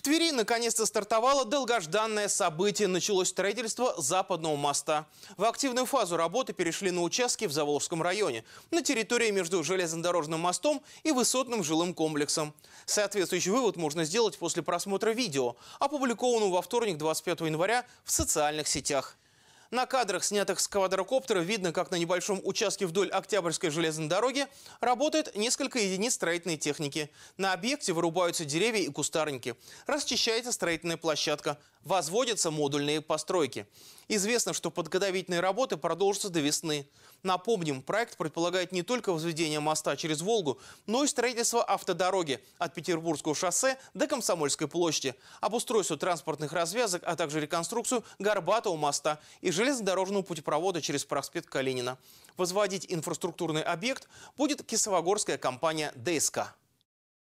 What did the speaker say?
В Твери наконец-то стартовало долгожданное событие. Началось строительство западного моста. В активную фазу работы перешли на участки в Заволжском районе, на территории между железнодорожным мостом и высотным жилым комплексом. Соответствующий вывод можно сделать после просмотра видео, опубликованного во вторник 25 января в социальных сетях. На кадрах, снятых с квадрокоптера, видно, как на небольшом участке вдоль Октябрьской железной дороги работает несколько единиц строительной техники. На объекте вырубаются деревья и кустарники. Расчищается строительная площадка. Возводятся модульные постройки. Известно, что подготовительные работы продолжатся до весны. Напомним, проект предполагает не только возведение моста через Волгу, но и строительство автодороги от Петербургского шоссе до Комсомольской площади, обустройство транспортных развязок, а также реконструкцию Горбатого моста и железнодорожного путепровода через проспект Калинина. Возводить инфраструктурный объект будет кислогорская компания «ДСК».